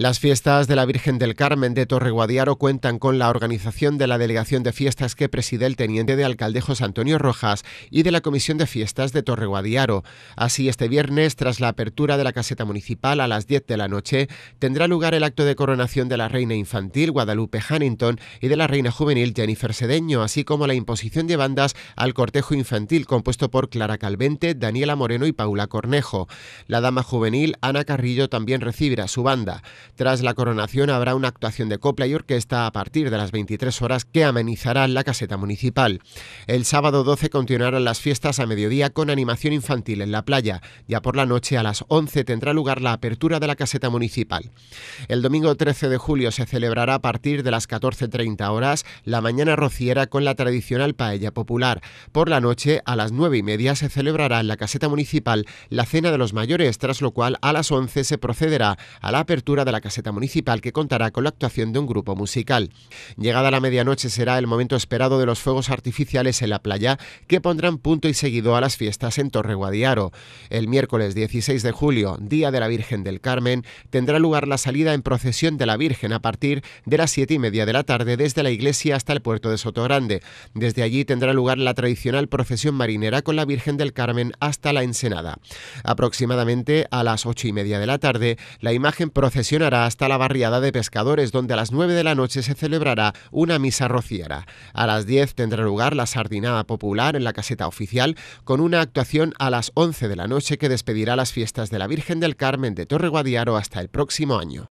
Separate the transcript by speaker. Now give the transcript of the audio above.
Speaker 1: Las fiestas de la Virgen del Carmen de Torreguadiaro cuentan con la organización de la delegación de fiestas que preside el teniente de alcalde Antonio Rojas y de la comisión de fiestas de Torreguadiaro. Así, este viernes, tras la apertura de la caseta municipal a las 10 de la noche, tendrá lugar el acto de coronación de la reina infantil Guadalupe Huntington y de la reina juvenil Jennifer Sedeño, así como la imposición de bandas al cortejo infantil compuesto por Clara Calvente, Daniela Moreno y Paula Cornejo. La dama juvenil Ana Carrillo también recibirá su banda. Tras la coronación habrá una actuación de copla y orquesta a partir de las 23 horas que amenizará la caseta municipal. El sábado 12 continuarán las fiestas a mediodía con animación infantil en la playa. Ya por la noche a las 11 tendrá lugar la apertura de la caseta municipal. El domingo 13 de julio se celebrará a partir de las 14.30 horas la mañana rociera con la tradicional paella popular. Por la noche a las 9 y media se celebrará en la caseta municipal la cena de los mayores, tras lo cual a las 11 se procederá a la apertura la caseta municipal que contará con la actuación de un grupo musical. Llegada la medianoche será el momento esperado de los fuegos artificiales en la playa que pondrán punto y seguido a las fiestas en Torre Guadiaro. El miércoles 16 de julio, Día de la Virgen del Carmen, tendrá lugar la salida en procesión de la Virgen a partir de las 7 y media de la tarde desde la iglesia hasta el puerto de Sotogrande. Desde allí tendrá lugar la tradicional procesión marinera con la Virgen del Carmen hasta la Ensenada. Aproximadamente a las 8 y media de la tarde, la imagen procesión hasta la barriada de pescadores, donde a las 9 de la noche se celebrará una misa rociera. A las 10 tendrá lugar la sardinada popular en la caseta oficial, con una actuación a las 11 de la noche que despedirá las fiestas de la Virgen del Carmen de Torre Guadiaro hasta el próximo año.